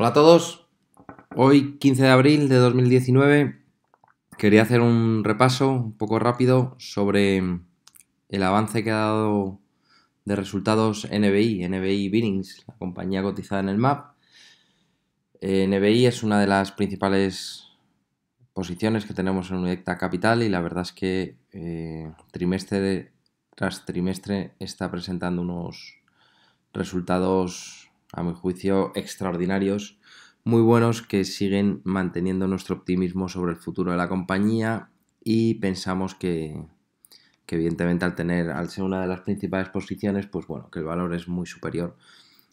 Hola a todos. Hoy, 15 de abril de 2019, quería hacer un repaso un poco rápido sobre el avance que ha dado de resultados NBI, NBI Binnings, la compañía cotizada en el MAP. Eh, NBI es una de las principales posiciones que tenemos en Unidecta Capital y la verdad es que eh, trimestre tras trimestre está presentando unos resultados a mi juicio, extraordinarios, muy buenos que siguen manteniendo nuestro optimismo sobre el futuro de la compañía y pensamos que, evidentemente al tener, al ser una de las principales posiciones, pues bueno, que el valor es muy superior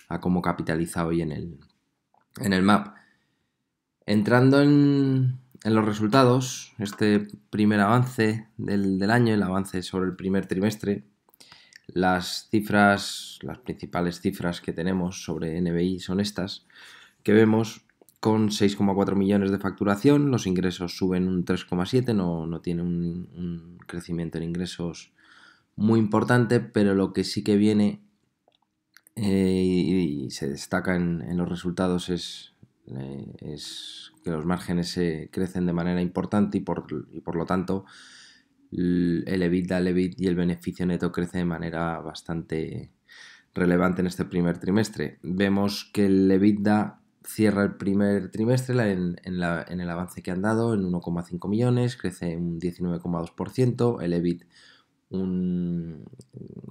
a cómo capitaliza hoy en el, en el map. Entrando en, los resultados, este primer avance del, del año, el avance sobre el primer trimestre, las cifras, las principales cifras que tenemos sobre NBI son estas, que vemos con 6,4 millones de facturación, los ingresos suben un 3,7, no, tiene un, crecimiento en ingresos muy importante, pero lo que sí que viene eh, y, se destaca en, los resultados es, eh, es, que los márgenes se crecen de manera importante y por, y por lo tanto el EBITDA, el EBIT y el beneficio neto crece de manera bastante relevante en este primer trimestre. Vemos que el EBITDA cierra el primer trimestre en, el avance que han dado, en 1,5 millones, crece un 19,2%, el EBIT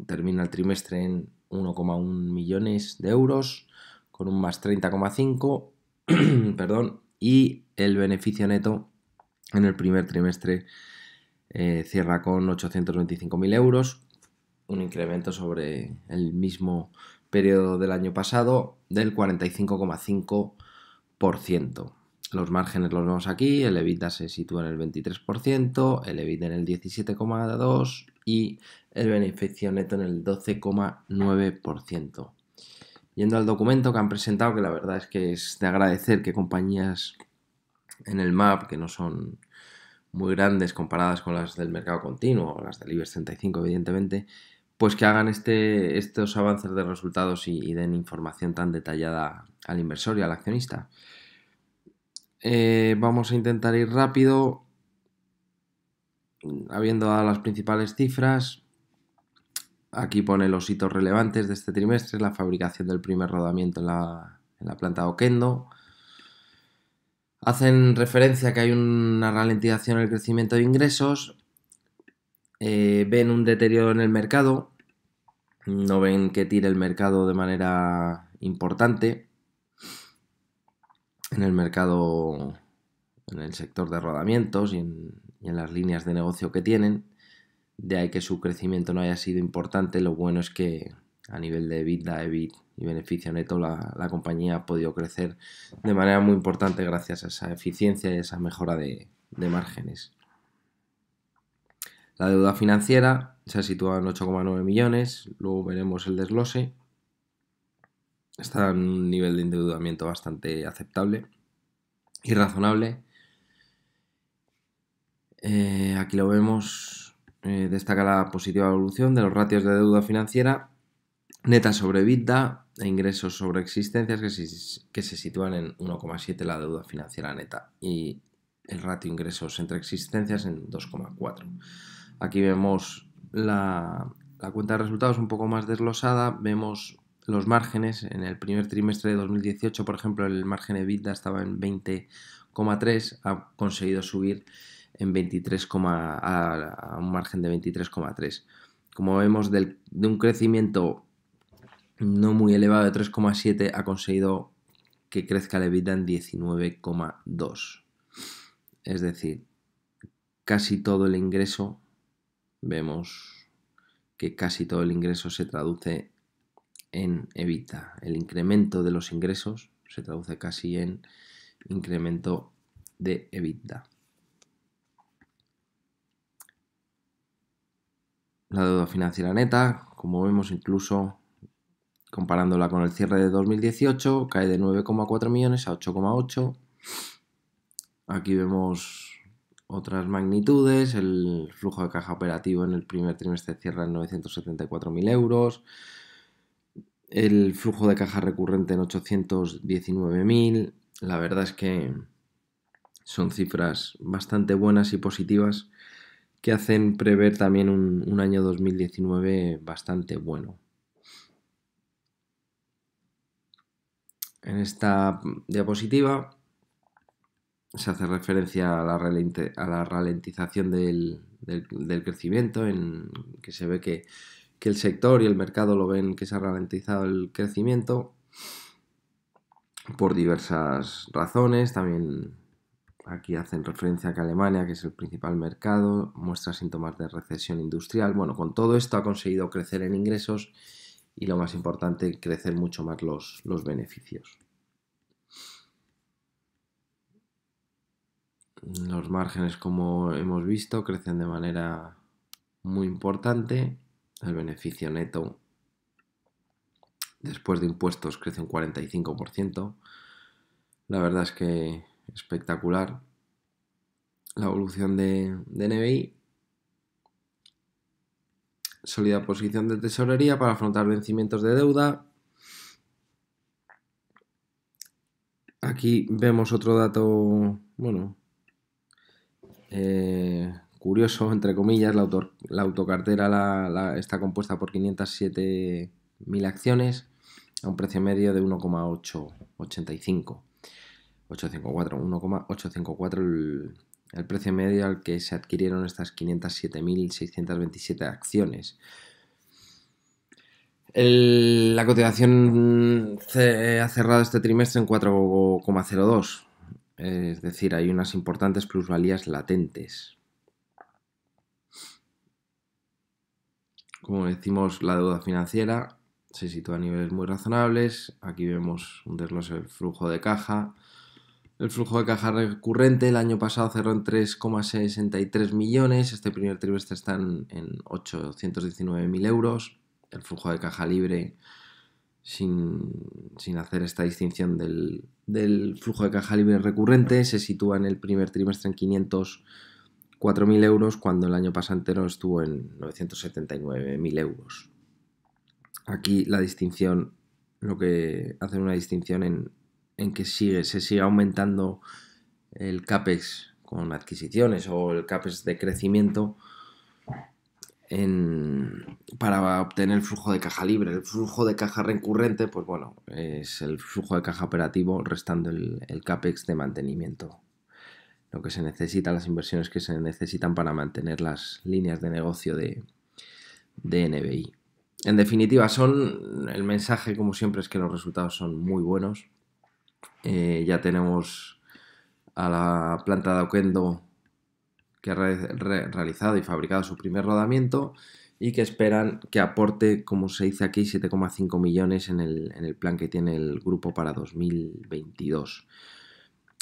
termina el trimestre en 1,1 millones de euros, con un más 30,5, perdón, y el beneficio neto en el primer trimestre eh, cierra con 825.000 euros, un incremento sobre el mismo periodo del año pasado del 45,5%. Los márgenes los vemos aquí, el EBITDA se sitúa en el 23%, el Evita en el 17,2% y el beneficio neto en el 12,9%. Yendo al documento que han presentado, que la verdad es que es de agradecer que compañías en el MAP, que no son muy grandes comparadas con las del mercado continuo las del IBEX 35 evidentemente, pues que hagan este, estos avances de resultados y, den información tan detallada al inversor y al accionista. Eh, vamos a intentar ir rápido. Habiendo dado las principales cifras, aquí pone los hitos relevantes de este trimestre, la fabricación del primer rodamiento en la, planta de Oquendo, Hacen referencia a que hay una ralentización en el crecimiento de ingresos, eh, ven un deterioro en el mercado, no ven que tire el mercado de manera importante en el mercado, en el sector de rodamientos y en, las líneas de negocio que tienen. De ahí que su crecimiento no haya sido importante, lo bueno es que a nivel de EBITDA, EBIT y beneficio neto, la, la, compañía ha podido crecer de manera muy importante gracias a esa eficiencia y a esa mejora de, márgenes. La deuda financiera se ha situado en 8,9 millones, luego veremos el desglose. Está en un nivel de endeudamiento bastante aceptable y razonable. Eh, aquí lo vemos, eh, destaca la positiva evolución de los ratios de deuda financiera neta sobre EBITDA e ingresos sobre existencias que se, sitúan en 1,7 la deuda financiera neta y el ratio ingresos entre existencias en 2,4. Aquí vemos la, cuenta de resultados un poco más desglosada, vemos los márgenes. En el primer trimestre de 2018, por ejemplo, el margen EBITDA estaba en 20,3, ha conseguido subir en 23, a, un margen de 23,3. Como vemos, de un crecimiento no muy elevado de 3,7 ha conseguido que crezca la EBITDA en 19,2. Es decir, casi todo el ingreso, vemos que casi todo el ingreso se traduce en EBITDA. El incremento de los ingresos se traduce casi en incremento de EBITDA. La deuda financiera neta, como vemos incluso Comparándola con el cierre de 2018, cae de 9,4 millones a 8,8. Aquí vemos otras magnitudes. El flujo de caja operativo en el primer trimestre cierra en 974.000 euros. El flujo de caja recurrente en 819.000. La verdad es que son cifras bastante buenas y positivas que hacen prever también un, un año 2019 bastante bueno. En esta diapositiva se hace referencia a la, ralentización del, crecimiento, en que se ve que, el sector y el mercado lo ven que se ha ralentizado el crecimiento por diversas razones. También aquí hacen referencia a que Alemania, que es el principal mercado, muestra síntomas de recesión industrial. Bueno, con todo esto ha conseguido crecer en ingresos y lo más importante, crecer mucho más los, beneficios. Los márgenes, como hemos visto, crecen de manera muy importante. El beneficio neto después de impuestos crece un 45%. La verdad es que espectacular la evolución de, de NBI sólida posición de tesorería para afrontar vencimientos de deuda. Aquí vemos otro dato, bueno, eh, curioso, entre comillas, la, autocartera está compuesta por 507.000 acciones a un precio medio de 1,885. 854, 1,854 el, el precio medio al que se adquirieron estas 507.627 acciones. la cotización ha cerrado este trimestre en 4,02, es decir, hay unas importantes plusvalías latentes. Como decimos, la deuda financiera se sitúa a niveles muy razonables. Aquí vemos un desglose del flujo de caja, el flujo de caja recurrente el año pasado cerró en 3,63 millones, este primer trimestre están en 819.000 euros. El flujo de caja libre, sin, hacer esta distinción del, flujo de caja libre recurrente, se sitúa en el primer trimestre en 504.000 euros, cuando el año pasantero estuvo en 979.000 euros. Aquí la distinción, lo que hace una distinción en, en que sigue, se sigue aumentando el CAPEX con adquisiciones o el CAPEX de crecimiento para obtener el flujo de caja libre. El flujo de caja recurrente, pues bueno, es el flujo de caja operativo restando el, CAPEX de mantenimiento. Lo que se necesita, las inversiones que se necesitan para mantener las líneas de negocio de, de NBI. En definitiva, son el mensaje, como siempre, es que los resultados son muy buenos eh, ya tenemos a la planta de Oquendo que ha realizado y fabricado su primer rodamiento y que esperan que aporte, como se dice aquí, 7,5 millones en el, plan que tiene el grupo para 2022.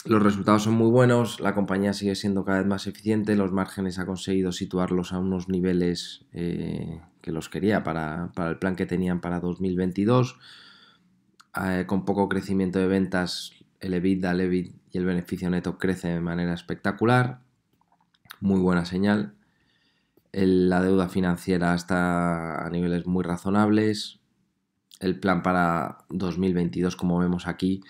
Los resultados son muy buenos, la compañía sigue siendo cada vez más eficiente, los márgenes ha conseguido situarlos a unos niveles eh, que los quería para, el plan que tenían para 2022. Eh, con poco crecimiento de ventas, el EBITDA, el EBIT y el beneficio neto crece de manera espectacular. Muy buena señal. la deuda financiera está a niveles muy razonables. El plan para 2022, como vemos aquí,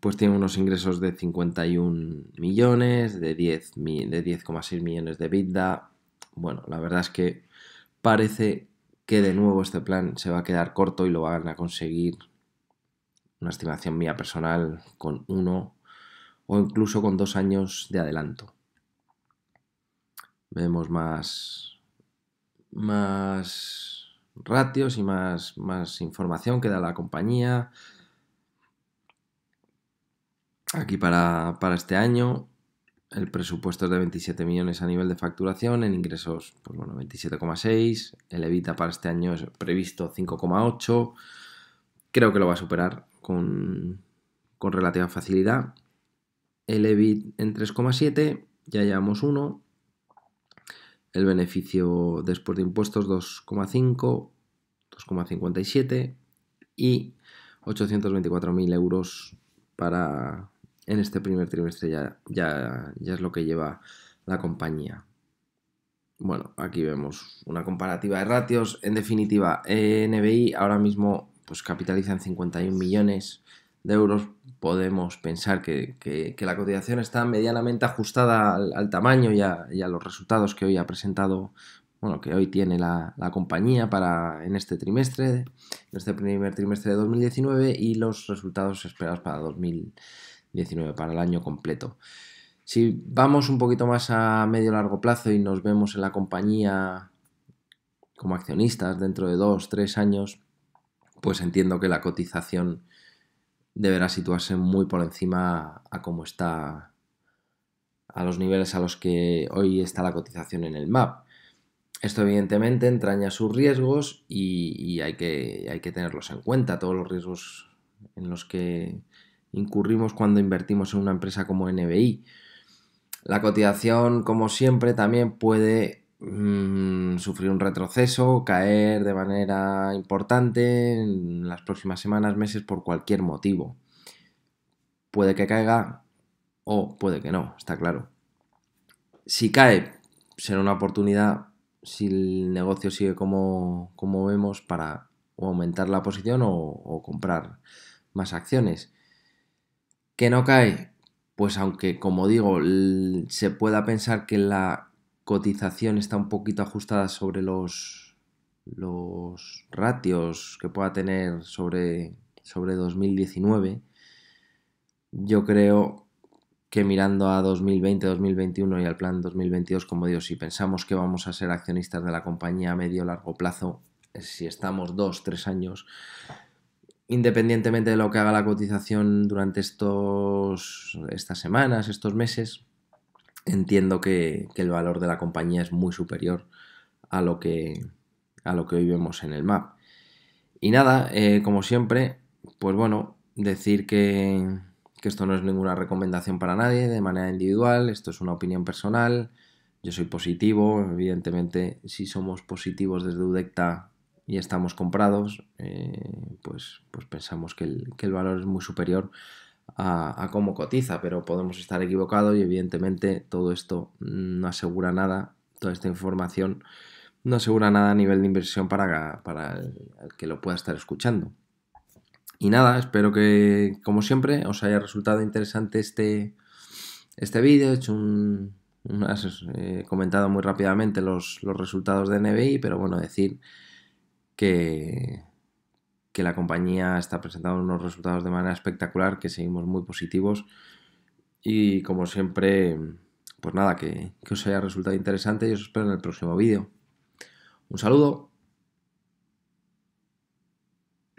pues tiene unos ingresos de 51 millones, de 10,6 de millones de EBITDA. Bueno, la verdad es que parece que de nuevo este plan se va a quedar corto y lo van a conseguir una estimación mía personal, con uno o incluso con dos años de adelanto. Vemos más, más ratios y más, más información que da la compañía. Aquí para, este año el presupuesto es de 27 millones a nivel de facturación, en ingresos, pues bueno, 27,6, el evita para este año es previsto 5,8, creo que lo va a superar, con, relativa facilidad. El EBIT en 3,7, ya llevamos 1. El beneficio después de impuestos 2,5, 2,57 y 824.000 euros para en este primer trimestre ya, ya, ya es lo que lleva la compañía. Bueno, aquí vemos una comparativa de ratios. En definitiva, e NBI ahora mismo pues capitalizan 51 millones de euros, podemos pensar que, la cotización está medianamente ajustada al, tamaño y a, los resultados que hoy ha presentado, bueno, que hoy tiene la, la, compañía para en este trimestre, en este primer trimestre de 2019 y los resultados esperados para 2019, para el año completo. Si vamos un poquito más a medio largo plazo y nos vemos en la compañía como accionistas dentro de dos, tres años, pues entiendo que la cotización deberá situarse muy por encima a cómo está a los niveles a los que hoy está la cotización en el MAP. Esto evidentemente entraña sus riesgos y, hay, que, hay que tenerlos en cuenta, todos los riesgos en los que incurrimos cuando invertimos en una empresa como NBI. La cotización, como siempre, también puede Mm, sufrir un retroceso, caer de manera importante en las próximas semanas, meses, por cualquier motivo. Puede que caiga o puede que no, está claro. Si cae, será una oportunidad si el negocio sigue como, como vemos para aumentar la posición o comprar más acciones. ¿Que no cae? Pues aunque, como digo, se pueda pensar que la cotización está un poquito ajustada sobre los, los ratios que pueda tener sobre, sobre 2019, yo creo que mirando a 2020, 2021 y al plan 2022, como digo, si pensamos que vamos a ser accionistas de la compañía a medio largo plazo, si estamos dos, tres años, independientemente de lo que haga la cotización durante estos, estas semanas, estos meses, entiendo que, el valor de la compañía es muy superior a lo que, a lo que hoy vemos en el map. Y nada, eh, como siempre, pues bueno, decir que, esto no es ninguna recomendación para nadie de manera individual, esto es una opinión personal, yo soy positivo, evidentemente si somos positivos desde Udecta y estamos comprados, eh, pues, pues pensamos que el, que el valor es muy superior a, cómo cotiza, pero podemos estar equivocados y evidentemente todo esto no asegura nada, toda esta información no asegura nada a nivel de inversión para, el, que lo pueda estar escuchando. Y nada, espero que, como siempre, os haya resultado interesante este, este vídeo. He hecho comentado muy rápidamente los, los, resultados de NBI, pero bueno, decir que, la compañía está presentando unos resultados de manera espectacular, que seguimos muy positivos. Y como siempre, pues nada, que, que os haya resultado interesante y os espero en el próximo vídeo. Un saludo.